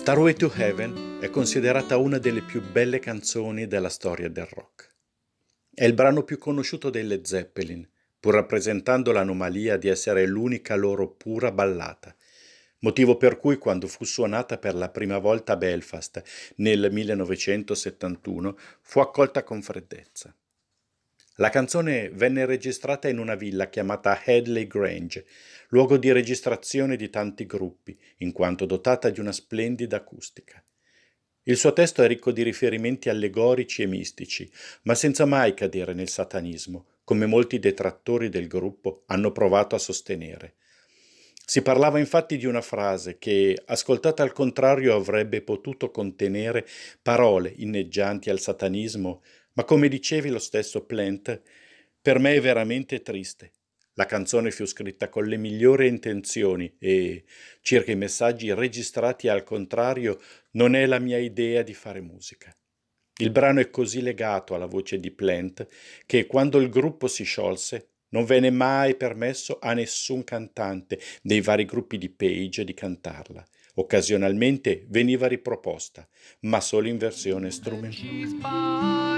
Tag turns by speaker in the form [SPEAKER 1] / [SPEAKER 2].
[SPEAKER 1] Starway to Heaven è considerata una delle più belle canzoni della storia del rock. È il brano più conosciuto delle Zeppelin, pur rappresentando l'anomalia di essere l'unica loro pura ballata, motivo per cui quando fu suonata per la prima volta a Belfast nel 1971 fu accolta con freddezza. La canzone venne registrata in una villa chiamata Headley Grange, luogo di registrazione di tanti gruppi, in quanto dotata di una splendida acustica. Il suo testo è ricco di riferimenti allegorici e mistici, ma senza mai cadere nel satanismo, come molti detrattori del gruppo hanno provato a sostenere. Si parlava infatti di una frase che, ascoltata al contrario, avrebbe potuto contenere parole inneggianti al satanismo, ma come dicevi lo stesso Plant, per me è veramente triste. La canzone fu scritta con le migliori intenzioni e, circa i messaggi registrati al contrario, non è la mia idea di fare musica. Il brano è così legato alla voce di Plant che quando il gruppo si sciolse non venne mai permesso a nessun cantante dei vari gruppi di Page di cantarla. Occasionalmente veniva riproposta, ma solo in versione strumentale.